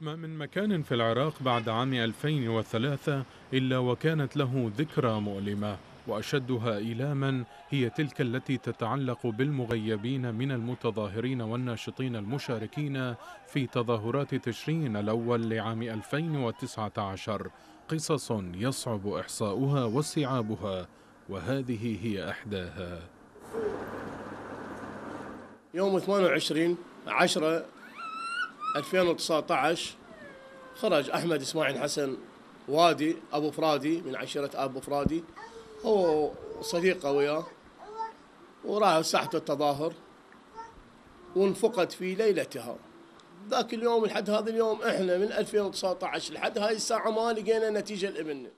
ما من مكان في العراق بعد عام 2003 إلا وكانت له ذكرى مؤلمة وأشدها إيلاما هي تلك التي تتعلق بالمغيبين من المتظاهرين والناشطين المشاركين في تظاهرات تشرين الأول لعام 2019 قصص يصعب إحصاؤها واستيعابها وهذه هي أحداها يوم 28 10 2019 خرج أحمد إسماعيل حسن وادي أبو فرادي من عشيرة أبو فرادي هو صديقه وياه وراح ساحة التظاهر وانفقد في ليلتها ذاك اليوم لحد هذا اليوم احنا من 2019 لحد هاي الساعه ما لقينا نتيجه لابننا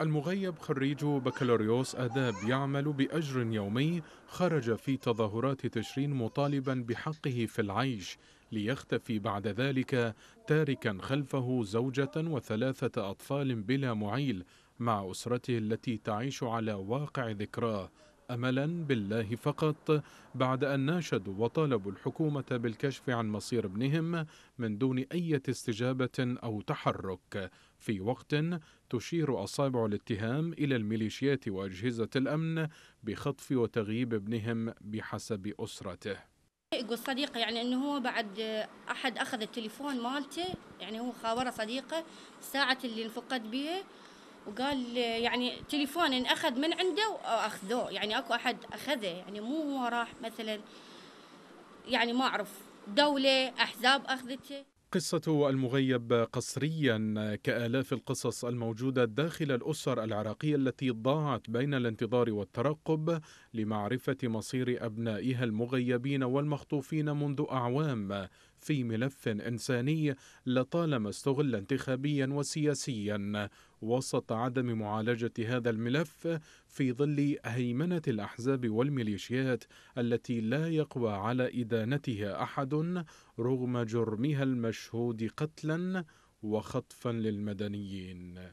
المغيب خريج بكالوريوس آداب يعمل بأجر يومي خرج في تظاهرات تشرين مطالبا بحقه في العيش ليختفي بعد ذلك تاركا خلفه زوجة وثلاثة أطفال بلا معيل مع أسرته التي تعيش على واقع ذكراه املا بالله فقط بعد ان ناشدوا وطالبوا الحكومه بالكشف عن مصير ابنهم من دون اي استجابه او تحرك في وقت تشير اصابع الاتهام الى الميليشيات واجهزه الامن بخطف وتغييب ابنهم بحسب اسرته يقول صديقه يعني انه هو بعد احد اخذ التليفون مالته يعني هو خاوره صديقه ساعه اللي انفقد بيه وقال يعني تليفون ان اخذ من عنده وأخذوه يعني اكو احد اخذه يعني مو هو راح مثلا يعني ما اعرف دوله احزاب اخذته قصة المغيب قسريا كآلاف القصص الموجودة داخل الأسر العراقية التي ضاعت بين الانتظار والترقب لمعرفة مصير أبنائها المغيبين والمخطوفين منذ أعوام في ملف إنساني لطالما استغل انتخابيا وسياسيا وسط عدم معالجة هذا الملف في ظل هيمنة الأحزاب والميليشيات التي لا يقوى على إدانتها أحد رغم جرمها المشهود قتلا وخطفا للمدنيين